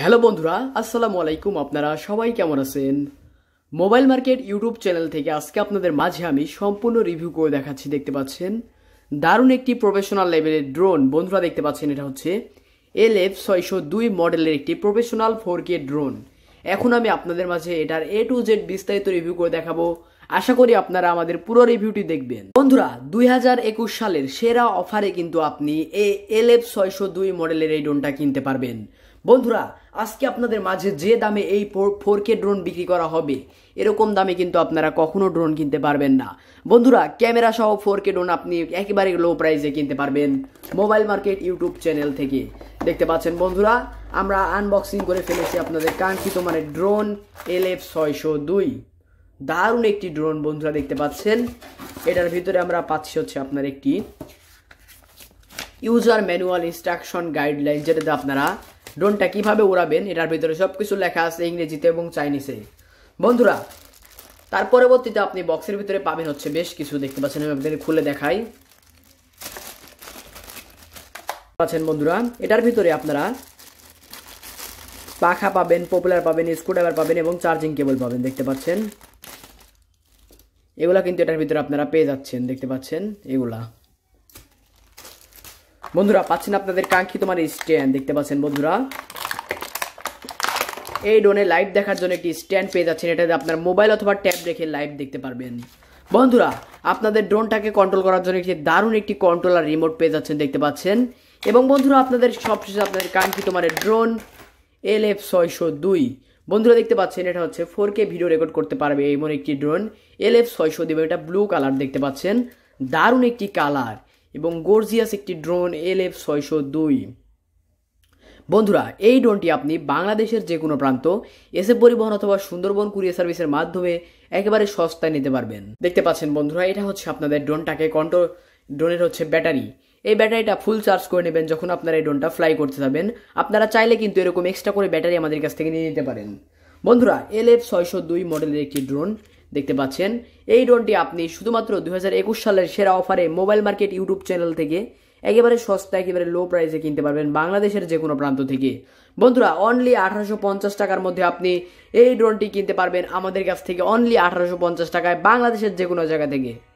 hello বন্ধুরা আসসালামু আলাইকুম আপনারা সবাই কেমন আছেন মোবাইল মার্কেট ইউটিউব চ্যানেল থেকে আজকে আপনাদের মাঝে আমি সম্পূর্ণ রিভিউ করে দেখাচ্ছি দেখতে পাচ্ছেন দারুণ একটি প্রফেশনাল লেভেলের ড্রোন বন্ধুরা দেখতে পাচ্ছেন এটা হচ্ছে এল এফ ছয়শো দুই মডেলের একটি প্রফেশনাল ফোর কে ড্রোন এখন আমি আপনাদের মাঝে এটার এ টু জেড বিস্তারিত রিভিউ করে দেখাবো আশা করি আপনারা আমাদের পুরো রিভিউটি দেখবেন বন্ধুরা দুই সালের সেরা অফারে কিন্তু আপনি এ এল এফ ছয়শো দুই মডেলের এই ড্রোনটা কিনতে পারবেন বন্ধুরা আজকে আপনাদের মাঝে যে দামে এই ফোর কে ড্রোন বিক্রি করা হবে এরকম দামে কিন্তু আপনারা কখনো ড্রোন কিনতে পারবেন না বন্ধুরা ক্যামেরা সহ ফোর কে ড্রোন আপনি একেবারে লো প্রাইসে কিনতে পারবেন মোবাইল মার্কেট ইউটিউব চ্যানেল থেকে দেখতে পাচ্ছেন বন্ধুরা আমরা আনবক্সিং করে ফেলেছি আপনাদের কাঙ্ক্ষিত মানে ড্রোন এল এফ ছয়শো দুই দারুণ একটি ড্রোন বন্ধুরা দেখতে পাচ্ছেন এটার ভিতরে আমরা পাচ্ছি হচ্ছে আপনার একটি ইউজার ম্যানুয়াল ইনস্ট্রাকশন গাইডলাইন যেটাতে আপনারা ড্রোনটা কীভাবে উড়াবেন এটার ভিতরে সব কিছু লেখা আছে ইংরেজিতে এবং চাইনিজে বন্ধুরা তার পরবর্তীতে আপনি বক্সের ভিতরে পাবেন হচ্ছে বেশ কিছু দেখতে পাচ্ছেন আমি আপনাদের খুলে দেখাই পাচ্ছেন বন্ধুরা এটার ভিতরে আপনারা পাখা পাবেন পপুলার পাবেন স্ক্রুড্রাইভার পাবেন এবং চার্জিং কেবল পাবেন দেখতে পাচ্ছেন এগুলা কিন্তু এটার ভিতরে আপনারা পেয়ে যাচ্ছেন দেখতে পাচ্ছেন এগুলা বন্ধুরা পাচ্ছেন আপনাদের কাঙ্ক্ষিত মানে স্ট্যান্ড দেখতে পাচ্ছেন বন্ধুরা এই ড্রোনে লাইভ দেখার জন্য একটি স্ট্যান্ড পেয়ে যাচ্ছেন এটাতে আপনার মোবাইল অথবা ট্যাব রেখে লাইভ দেখতে পারবেন বন্ধুরা আপনাদের ড্রোনটাকে কন্ট্রোল করার জন্য একটি দারুণ একটি কন্ট্রোলার রিমোট পেয়ে যাচ্ছেন দেখতে পাচ্ছেন এবং বন্ধুরা আপনাদের সবশেষে আপনাদের কাঙ্ক্ষিত মানে ড্রোন এল এফ ছয়শো দুই বন্ধুরা দেখতে পাচ্ছেন এটা হচ্ছে ফোর কে ভিডিও রেকর্ড করতে পারবে এমন একটি ড্রোন এল এফ ছয়শো দেবে এটা ব্লু কালার দেখতে পাচ্ছেন দারুণ একটি কালার এবং গর্জিয়াস একটি ড্রোন এল এফ ছয়শো দুই বন্ধুরা এই ড্রোনটি আপনি বাংলাদেশের যে কোনো প্রান্ত এসএফ পরিবহন অথবা সুন্দরবন কুরিয়ার সার্ভিসের মাধ্যমে একেবারে সস্তায় নিতে পারবেন দেখতে পাচ্ছেন বন্ধুরা এটা হচ্ছে আপনাদের ড্রোনটাকে কন্ট্রোল ড্রোনের হচ্ছে ব্যাটারি এই ব্যাটারিটা ফুল চার্জ করে নেবেন যখন আপনারা এই ড্রোনটা ফ্লাই করতে যাবেন আপনারা চাইলে কিন্তু এরকম এক্সট্রা করে ব্যাটারি আমাদের কাছ থেকে নিয়ে নিতে পারেন বন্ধুরা এল এফ ছয়শো দুই মডেলের একটি ড্রোন দেখতে পাচ্ছেন এই ড্রোনটি আপনি শুধুমাত্র দু সালের সেরা অফারে মোবাইল মার্কেট ইউটিউব চ্যানেল থেকে একেবারে সস্তা একেবারে লো প্রাইসে কিনতে পারবেন বাংলাদেশের যে কোনো প্রান্ত থেকে বন্ধুরা অনলি আঠারোশো পঞ্চাশ টাকার মধ্যে আপনি এই ড্রোনটি কিনতে পারবেন আমাদের কাছ থেকে অনলি আঠারোশো পঞ্চাশ টাকায় বাংলাদেশের যে কোনো জায়গা থেকে